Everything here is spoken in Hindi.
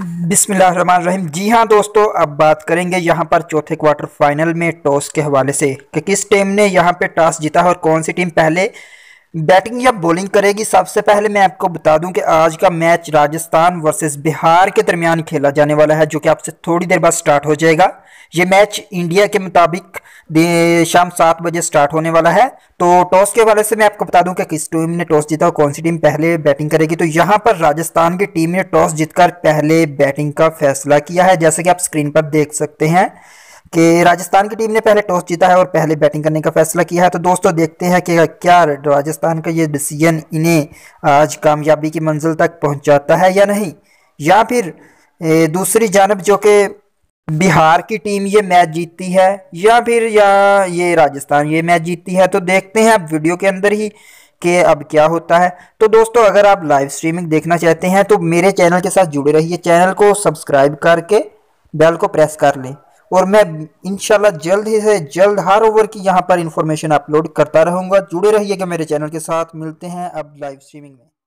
रहीम जी हाँ दोस्तों अब बात करेंगे यहाँ पर चौथे क्वार्टर फाइनल में टॉस के हवाले से कि किस टीम ने यहाँ पे टॉस जीता है और कौन सी टीम पहले बैटिंग या बॉलिंग करेगी सबसे पहले मैं आपको बता दूं कि आज का मैच राजस्थान वर्सेस बिहार के दरमियान खेला जाने वाला है जो कि आपसे थोड़ी देर बाद स्टार्ट हो जाएगा ये मैच इंडिया के मुताबिक शाम सात बजे स्टार्ट होने वाला है तो टॉस के हवाले से मैं आपको बता दूं कि किस टीम ने टॉस जीता और कौन सी टीम पहले बैटिंग करेगी तो यहां पर राजस्थान की टीम ने टॉस जीतकर पहले बैटिंग का फैसला किया है जैसे कि आप स्क्रीन पर देख सकते हैं कि राजस्थान की टीम ने पहले टॉस जीता है और पहले बैटिंग करने का फैसला किया है तो दोस्तों देखते हैं कि क्या राजस्थान का ये डिसीजन इन्हें आज कामयाबी की मंजिल तक पहुंचाता है या नहीं या फिर दूसरी जानब जो कि बिहार की टीम ये मैच जीतती है या फिर या ये राजस्थान ये मैच जीतती है तो देखते हैं आप वीडियो के अंदर ही कि अब क्या होता है तो दोस्तों अगर आप लाइव स्ट्रीमिंग देखना चाहते हैं तो मेरे चैनल के साथ जुड़े रहिए चैनल को सब्सक्राइब करके बेल को प्रेस कर लें और मैं इनशाला जल्द ही से जल्द हर ओवर की यहाँ पर इंफॉर्मेशन अपलोड करता रहूँगा जुड़े रहिएगा मेरे चैनल के साथ मिलते हैं अब लाइव स्ट्रीमिंग में